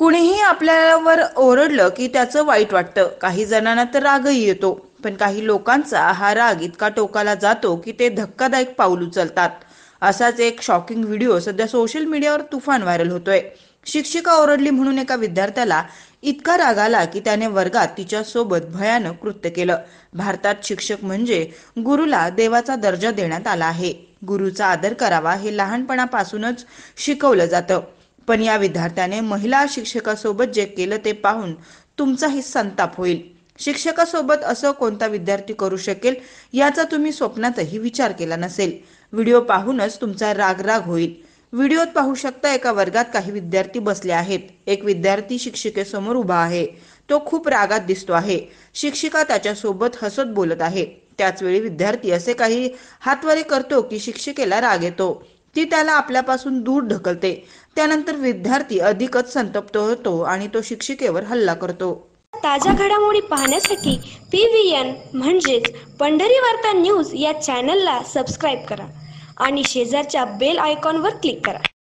कुणीही आपल्यावर ओरडलं की त्याचं वाईट वाटतं काही जणांना तर रागही येतो पण काही लोकांचा हा राग इतका टोकाला जातो की ते धक्कादायक पाऊल उचलतात असाच एक शॉकिंग व्हिडिओ सध्या सोशल मीडियावर तुफान व्हायरल होतोय शिक्षिका ओरडली म्हणून एका विद्यार्थ्याला इतका राग आला की त्याने वर्गात तिच्या सोबत भयानक कृत्य केलं भारतात शिक्षक म्हणजे गुरुला देवाचा दर्जा देण्यात आला आहे गुरुचा आदर करावा हे लहानपणापासूनच शिकवलं जातं पण या विद्यार्थ्याने महिला शिक्षकासोबत जे केलं ते पाहून तुमचाही संताप होईल शिक्षकासोबत असं कोणता विद्यार्थी करू शकेल याचा तुम्ही स्वप्नातही विचार केला नसेल व्हिडिओ पाहूनच तुमचा राग राग होईल व्हिडिओत पाहू शकता एका वर्गात काही विद्यार्थी बसले आहेत एक विद्यार्थी शिक्षिकेसमोर उभा आहे तो खूप रागात दिसतो आहे शिक्षिका त्याच्यासोबत हसत बोलत आहे त्याचवेळी विद्यार्थी असे काही हातवारे करतो की शिक्षिकेला राग येतो ती त्याला आपल्यापासून दूर ढकलते त्यानंतर विद्यार्थी अधिकच संतप्त होतो आणि तो शिक्षिकेवर हल्ला करतो ताज्या घडामोडी पाहण्यासाठी पी व्ही एन म्हणजेच पंढरी वार्ता न्यूज या चॅनलला सबस्क्राईब करा आणि शेजारच्या बेल आयकॉनवर क्लिक करा